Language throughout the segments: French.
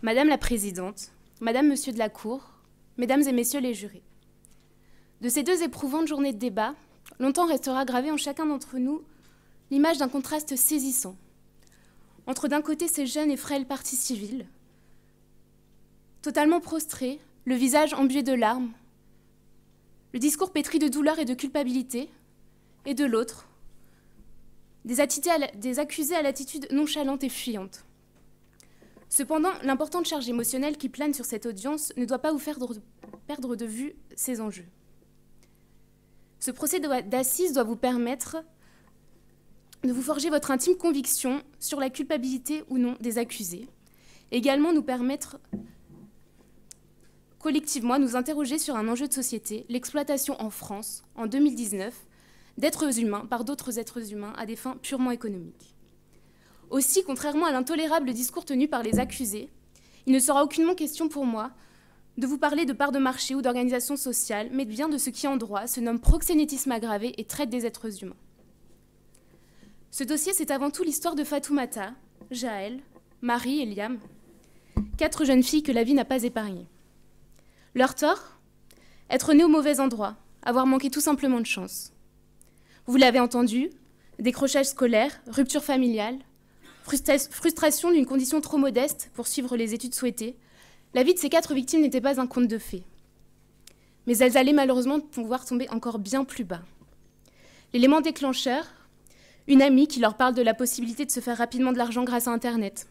Madame la Présidente, Madame, Monsieur de la Cour, Mesdames et Messieurs les jurés. De ces deux éprouvantes journées de débat, longtemps restera gravée en chacun d'entre nous l'image d'un contraste saisissant. Entre d'un côté ces jeunes et frêles partis civils, totalement prostrés, le visage embué de larmes, le discours pétri de douleur et de culpabilité, et de l'autre, des accusés à l'attitude nonchalante et fuyante. Cependant, l'importante charge émotionnelle qui plane sur cette audience ne doit pas vous faire perdre de vue ces enjeux. Ce procès d'assises doit vous permettre de vous forger votre intime conviction sur la culpabilité ou non des accusés. Également nous permettre collectivement de nous interroger sur un enjeu de société, l'exploitation en France, en 2019, d'êtres humains par d'autres êtres humains à des fins purement économiques. Aussi, contrairement à l'intolérable discours tenu par les accusés, il ne sera aucunement question pour moi de vous parler de part de marché ou d'organisation sociale, mais bien de ce qui en droit se nomme proxénétisme aggravé et traite des êtres humains. Ce dossier, c'est avant tout l'histoire de Fatoumata, Jaël, Marie et Liam, quatre jeunes filles que la vie n'a pas épargnées. Leur tort Être nées au mauvais endroit, avoir manqué tout simplement de chance. Vous l'avez entendu, décrochage scolaire, rupture familiale, frustration d'une condition trop modeste pour suivre les études souhaitées, la vie de ces quatre victimes n'était pas un conte de fées. Mais elles allaient malheureusement pouvoir tomber encore bien plus bas. L'élément déclencheur, une amie qui leur parle de la possibilité de se faire rapidement de l'argent grâce à Internet.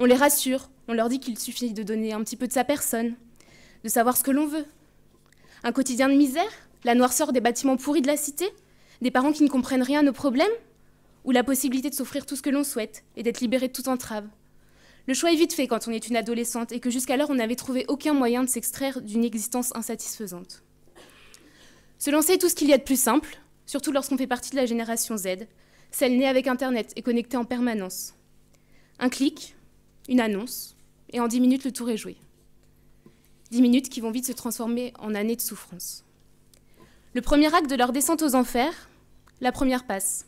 On les rassure, on leur dit qu'il suffit de donner un petit peu de sa personne, de savoir ce que l'on veut. Un quotidien de misère, la noirceur des bâtiments pourris de la cité, des parents qui ne comprennent rien à nos problèmes, ou la possibilité de s'offrir tout ce que l'on souhaite et d'être libéré de toute entrave. Le choix est vite fait quand on est une adolescente et que jusqu'alors on n'avait trouvé aucun moyen de s'extraire d'une existence insatisfaisante. Se lancer est tout ce qu'il y a de plus simple, surtout lorsqu'on fait partie de la génération Z, celle née avec Internet et connectée en permanence. Un clic, une annonce, et en dix minutes le tour est joué. Dix minutes qui vont vite se transformer en années de souffrance. Le premier acte de leur descente aux enfers, la première passe.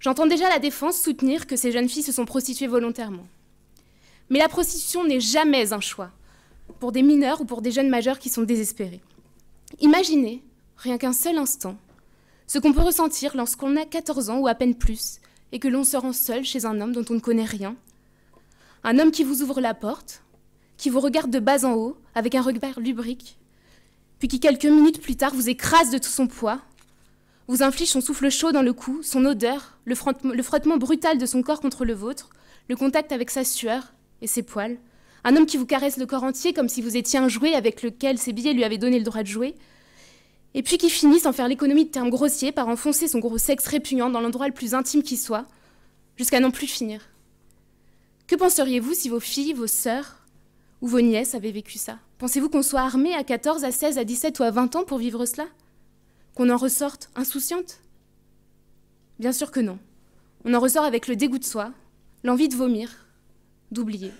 J'entends déjà la défense soutenir que ces jeunes filles se sont prostituées volontairement. Mais la prostitution n'est jamais un choix pour des mineurs ou pour des jeunes majeurs qui sont désespérés. Imaginez, rien qu'un seul instant, ce qu'on peut ressentir lorsqu'on a 14 ans ou à peine plus et que l'on se rend seul chez un homme dont on ne connaît rien. Un homme qui vous ouvre la porte, qui vous regarde de bas en haut avec un regard lubrique, puis qui quelques minutes plus tard vous écrase de tout son poids vous inflige son souffle chaud dans le cou, son odeur, le, frottement brutal de son corps contre le vôtre, le contact avec sa sueur et ses poils, un homme qui vous caresse le corps entier comme si vous étiez un jouet avec lequel ses billets lui avaient donné le droit de jouer, et puis qui finit sans faire l'économie de termes grossiers par enfoncer son gros sexe répugnant dans l'endroit le plus intime qui soit, jusqu'à n'en plus finir. Que penseriez-vous si vos filles, vos sœurs ou vos nièces avaient vécu ça Pensez-vous qu'on soit armé à 14, à 16, à 17 ou à 20 ans pour vivre cela qu'on en ressorte insouciante Bien sûr que non. On en ressort avec le dégoût de soi, l'envie de vomir, d'oublier,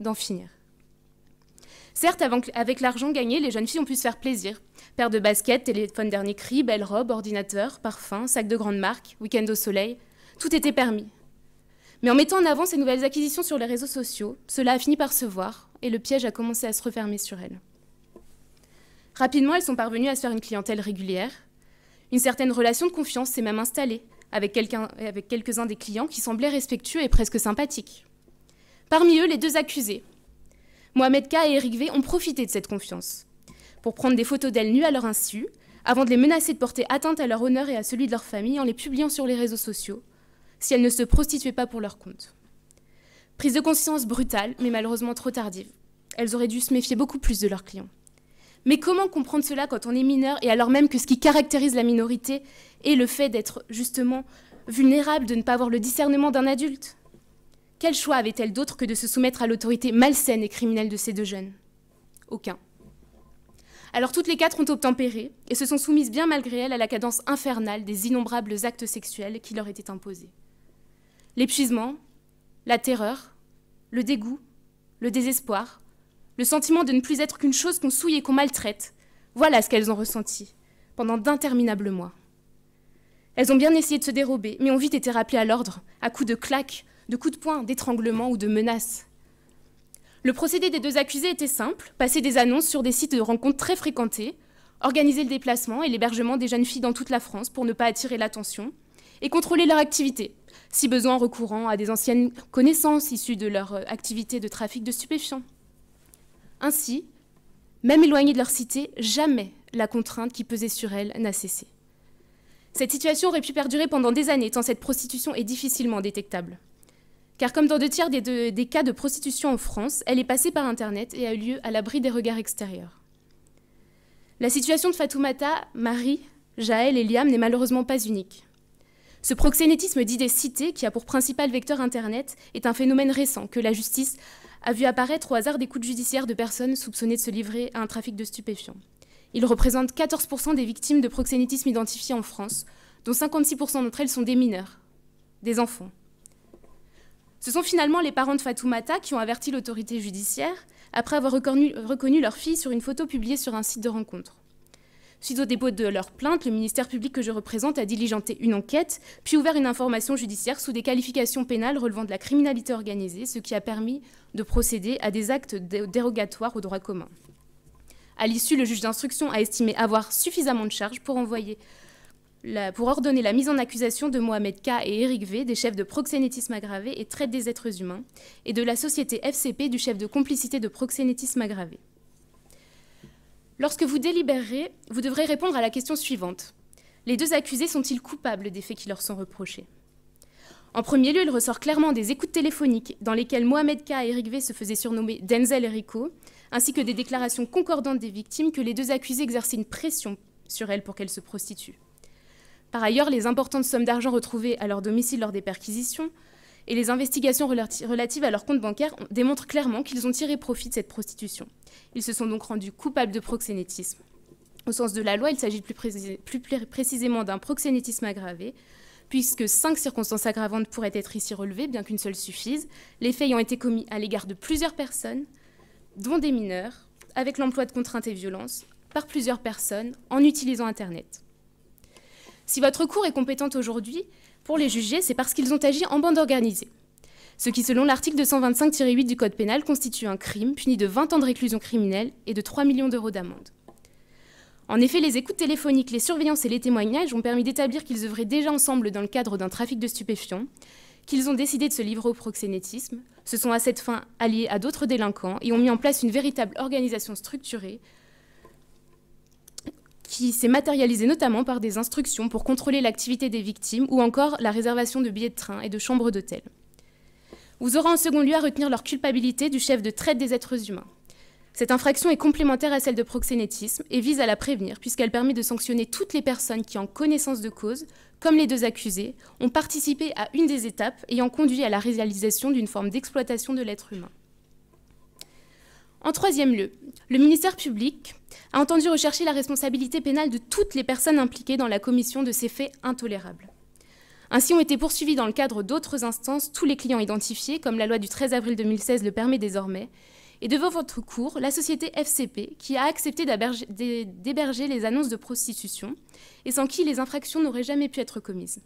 d'en finir. Certes, avec l'argent gagné, les jeunes filles ont pu se faire plaisir. paire de baskets, téléphone dernier cri, belle robe, ordinateur, parfum, sac de grande marque, week-end au soleil, tout était permis. Mais en mettant en avant ces nouvelles acquisitions sur les réseaux sociaux, cela a fini par se voir et le piège a commencé à se refermer sur elles. Rapidement, elles sont parvenues à se faire une clientèle régulière. Une certaine relation de confiance s'est même installée avec, quelques-uns des clients qui semblaient respectueux et presque sympathiques. Parmi eux, les deux accusés. Mohamed K et Eric V ont profité de cette confiance pour prendre des photos d'elles nues à leur insu, avant de les menacer de porter atteinte à leur honneur et à celui de leur famille en les publiant sur les réseaux sociaux, si elles ne se prostituaient pas pour leur compte. Prise de conscience brutale, mais malheureusement trop tardive. Elles auraient dû se méfier beaucoup plus de leurs clients. Mais comment comprendre cela quand on est mineur et alors même que ce qui caractérise la minorité est le fait d'être justement vulnérable, de ne pas avoir le discernement d'un adulte Quel choix avait-elle d'autre que de se soumettre à l'autorité malsaine et criminelle de ces deux jeunes Aucun. Alors toutes les quatre ont obtempéré et se sont soumises bien malgré elles à la cadence infernale des innombrables actes sexuels qui leur étaient imposés. L'épuisement, la terreur, le dégoût, le désespoir, le sentiment de ne plus être qu'une chose qu'on souille et qu'on maltraite. Voilà ce qu'elles ont ressenti, pendant d'interminables mois. Elles ont bien essayé de se dérober, mais ont vite été rappelées à l'ordre, à coups de claques, de coups de poing, d'étranglement ou de menaces. Le procédé des deux accusés était simple, passer des annonces sur des sites de rencontres très fréquentés, organiser le déplacement et l'hébergement des jeunes filles dans toute la France pour ne pas attirer l'attention, et contrôler leur activité, si besoin en recourant à des anciennes connaissances issues de leur euh, activité de trafic de stupéfiants. Ainsi, même éloignées de leur cité, jamais la contrainte qui pesait sur elles n'a cessé. Cette situation aurait pu perdurer pendant des années, tant cette prostitution est difficilement détectable. Car comme dans deux tiers des, des cas de prostitution en France, elle est passée par Internet et a eu lieu à l'abri des regards extérieurs. La situation de Fatoumata, Marie, Jaël et Liam n'est malheureusement pas unique. Ce proxénétisme dit des cités, qui a pour principal vecteur Internet, est un phénomène récent que la justice a vu apparaître au hasard des coups judiciaires de personnes soupçonnées de se livrer à un trafic de stupéfiants. Ils représentent 14% des victimes de proxénétisme identifiées en France, dont 56% d'entre elles sont des mineurs, des enfants. Ce sont finalement les parents de Fatoumata qui ont averti l'autorité judiciaire après avoir reconnu, reconnu leur fille sur une photo publiée sur un site de rencontre. Suite au dépôt de leur plainte, le ministère public que je représente a diligenté une enquête, puis ouvert une information judiciaire sous des qualifications pénales relevant de la criminalité organisée, ce qui a permis de procéder à des actes dérogatoires au droit commun. À l'issue, le juge d'instruction a estimé avoir suffisamment de charges pour pour ordonner la mise en accusation de Mohamed K et Eric V, des chefs de proxénétisme aggravé et traite des êtres humains, et de la société FCP du chef de complicité de proxénétisme aggravé. Lorsque vous délibérerez, vous devrez répondre à la question suivante. Les deux accusés sont-ils coupables des faits qui leur sont reprochés En premier lieu, il ressort clairement des écoutes téléphoniques dans lesquelles Mohamed K. et Eric V se faisaient surnommer Denzel et Rico, ainsi que des déclarations concordantes des victimes que les deux accusés exerçaient une pression sur elles pour qu'elles se prostituent. Par ailleurs, les importantes sommes d'argent retrouvées à leur domicile lors des perquisitions et les investigations relatives à leur compte bancaire démontrent clairement qu'ils ont tiré profit de cette prostitution. Ils se sont donc rendus coupables de proxénétisme. Au sens de la loi, il s'agit plus, précisément d'un proxénétisme aggravé, puisque cinq circonstances aggravantes pourraient être ici relevées, bien qu'une seule suffise, les faits ayant été commis à l'égard de plusieurs personnes, dont des mineurs, avec l'emploi de contraintes et violences, par plusieurs personnes, en utilisant Internet. Si votre cours est compétente aujourd'hui, pour les juger, c'est parce qu'ils ont agi en bande organisée. Ce qui, selon l'article 225-8 du Code pénal, constitue un crime puni de 20 ans de réclusion criminelle et de 3 millions d'euros d'amende. En effet, les écoutes téléphoniques, les surveillances et les témoignages ont permis d'établir qu'ils œuvraient déjà ensemble dans le cadre d'un trafic de stupéfiants, qu'ils ont décidé de se livrer au proxénétisme, se sont à cette fin alliés à d'autres délinquants et ont mis en place une véritable organisation structurée qui s'est matérialisée notamment par des instructions pour contrôler l'activité des victimes ou encore la réservation de billets de train et de chambres d'hôtel. Vous aurez en second lieu à retenir leur culpabilité du chef de traite des êtres humains. Cette infraction est complémentaire à celle de proxénétisme et vise à la prévenir puisqu'elle permet de sanctionner toutes les personnes qui, en connaissance de cause, comme les deux accusés, ont participé à une des étapes ayant conduit à la réalisation d'une forme d'exploitation de l'être humain. En troisième lieu, le ministère public a entendu rechercher la responsabilité pénale de toutes les personnes impliquées dans la commission de ces faits intolérables. Ainsi ont été poursuivis dans le cadre d'autres instances tous les clients identifiés, comme la loi du 13 avril 2016 le permet désormais, et devant votre cours, la société FCP, qui a accepté d'héberger les annonces de prostitution, et sans qui les infractions n'auraient jamais pu être commises.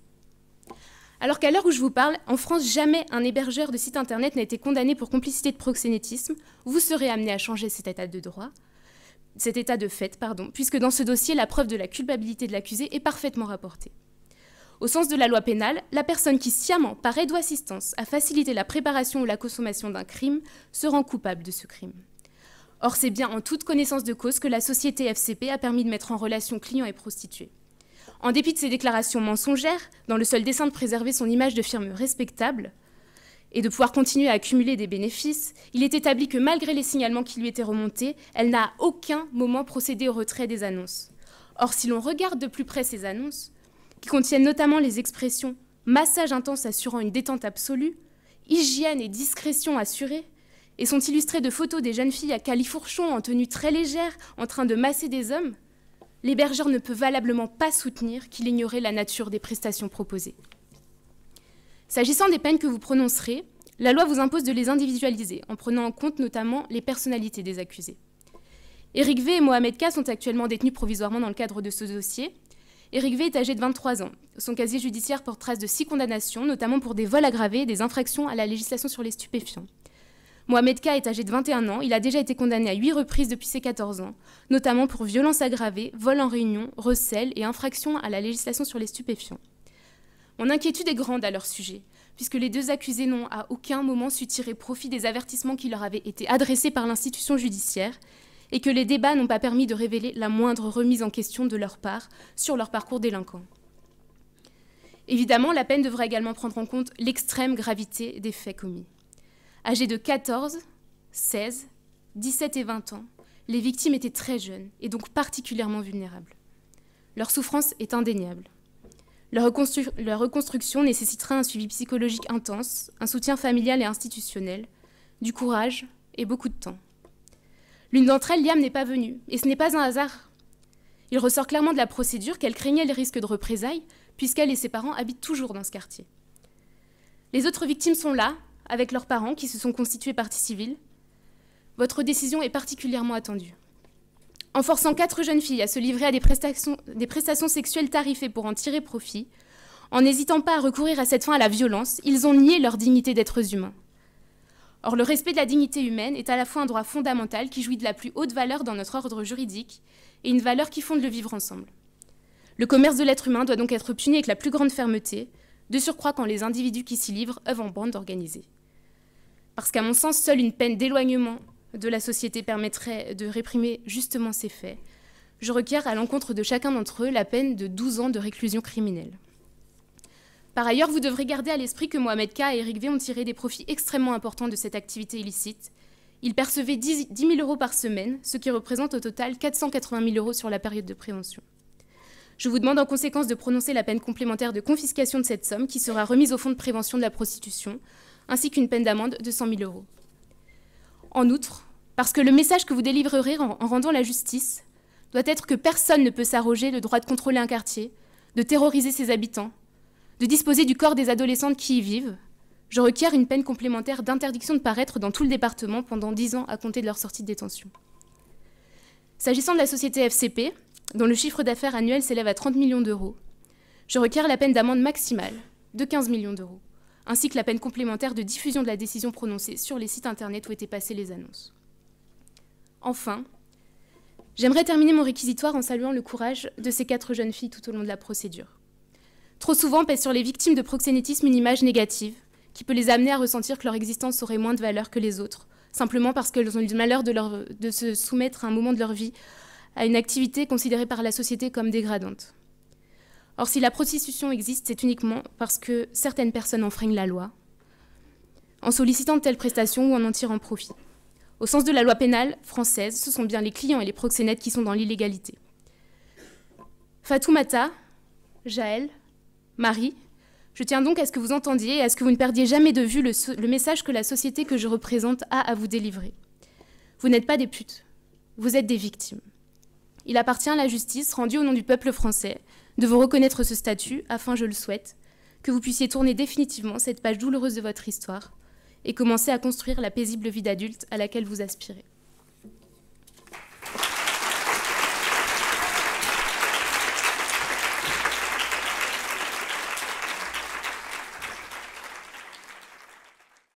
Alors qu'à l'heure où je vous parle, en France, jamais un hébergeur de site internet n'a été condamné pour complicité de proxénétisme. Vous serez amené à changer cet état de droit, cet état de fait, pardon, puisque dans ce dossier, la preuve de la culpabilité de l'accusé est parfaitement rapportée. Au sens de la loi pénale, la personne qui sciemment, par aide ou assistance, a facilité la préparation ou la consommation d'un crime se rend coupable de ce crime. Or, c'est bien en toute connaissance de cause que la société FCP a permis de mettre en relation clients et prostituées. En dépit de ses déclarations mensongères, dans le seul dessein de préserver son image de firme respectable et de pouvoir continuer à accumuler des bénéfices, il est établi que malgré les signalements qui lui étaient remontés, elle n'a à aucun moment procédé au retrait des annonces. Or, si l'on regarde de plus près ces annonces, qui contiennent notamment les expressions massage intense assurant une détente absolue, hygiène et discrétion assurée, et sont illustrées de photos des jeunes filles à califourchon en tenue très légère en train de masser des hommes, l'hébergeur ne peut valablement pas soutenir qu'il ignorait la nature des prestations proposées. S'agissant des peines que vous prononcerez, la loi vous impose de les individualiser, en prenant en compte notamment les personnalités des accusés. Éric V et Mohamed K sont actuellement détenus provisoirement dans le cadre de ce dossier. Éric V est âgé de 23 ans. Son casier judiciaire porte trace de six condamnations, notamment pour des vols aggravés et des infractions à la législation sur les stupéfiants. Mohamed K est âgé de 21 ans, il a déjà été condamné à 8 reprises depuis ses 14 ans, notamment pour violence aggravée, vol en réunion, recel et infraction à la législation sur les stupéfiants. Mon inquiétude est grande à leur sujet, puisque les deux accusés n'ont à aucun moment su tirer profit des avertissements qui leur avaient été adressés par l'institution judiciaire, et que les débats n'ont pas permis de révéler la moindre remise en question de leur part sur leur parcours délinquant. Évidemment, la peine devrait également prendre en compte l'extrême gravité des faits commis. Âgés de 14, 16, 17 et 20 ans, les victimes étaient très jeunes et donc particulièrement vulnérables. Leur souffrance est indéniable. Leur, reconstruction nécessitera un suivi psychologique intense, un soutien familial et institutionnel, du courage et beaucoup de temps. L'une d'entre elles, Liam, n'est pas venue, et ce n'est pas un hasard. Il ressort clairement de la procédure qu'elle craignait les risques de représailles, puisqu'elle et ses parents habitent toujours dans ce quartier. Les autres victimes sont là, avec leurs parents qui se sont constitués partie civile. Votre décision est particulièrement attendue. En forçant quatre jeunes filles à se livrer à des prestations, des prestations sexuelles tarifées pour en tirer profit, en n'hésitant pas à recourir à cette fin à la violence, ils ont nié leur dignité d'êtres humains. Or, le respect de la dignité humaine est à la fois un droit fondamental qui jouit de la plus haute valeur dans notre ordre juridique et une valeur qui fonde le vivre ensemble. Le commerce de l'être humain doit donc être puni avec la plus grande fermeté, de surcroît quand les individus qui s'y livrent œuvrent en bande organisée. Parce qu'à mon sens, seule une peine d'éloignement de la société permettrait de réprimer justement ces faits. Je requiers à l'encontre de chacun d'entre eux la peine de 12 ans de réclusion criminelle. Par ailleurs, vous devrez garder à l'esprit que Mohamed K et Eric V ont tiré des profits extrêmement importants de cette activité illicite. Ils percevaient 10 000 euros par semaine, ce qui représente au total 480 000 euros sur la période de prévention. Je vous demande en conséquence de prononcer la peine complémentaire de confiscation de cette somme qui sera remise au Fonds de prévention de la prostitution ainsi qu'une peine d'amende de 100 000 euros. En outre, parce que le message que vous délivrerez en, rendant la justice doit être que personne ne peut s'arroger le droit de contrôler un quartier, de terroriser ses habitants, de disposer du corps des adolescentes qui y vivent, je requiers une peine complémentaire d'interdiction de paraître dans tout le département pendant 10 ans à compter de leur sortie de détention. S'agissant de la société FCP, dont le chiffre d'affaires annuel s'élève à 30 millions d'euros, je requiers la peine d'amende maximale de 15 millions d'euros ainsi que la peine complémentaire de diffusion de la décision prononcée sur les sites Internet où étaient passées les annonces. Enfin, j'aimerais terminer mon réquisitoire en saluant le courage de ces quatre jeunes filles tout au long de la procédure. Trop souvent pèse sur les victimes de proxénétisme une image négative qui peut les amener à ressentir que leur existence aurait moins de valeur que les autres, simplement parce qu'elles ont eu le malheur de, de se soumettre à un moment de leur vie à une activité considérée par la société comme dégradante. Or, si la prostitution existe, c'est uniquement parce que certaines personnes enfreignent la loi en sollicitant de telles prestations ou en en tirant profit. Au sens de la loi pénale française, ce sont bien les clients et les proxénètes qui sont dans l'illégalité. Fatoumata, Jaël, Marie, je tiens donc à ce que vous entendiez et à ce que vous ne perdiez jamais de vue le, le message que la société que je représente a à vous délivrer. Vous n'êtes pas des putes, vous êtes des victimes. Il appartient à la justice rendue au nom du peuple français de vous reconnaître ce statut afin, je le souhaite, que vous puissiez tourner définitivement cette page douloureuse de votre histoire et commencer à construire la paisible vie d'adulte à laquelle vous aspirez.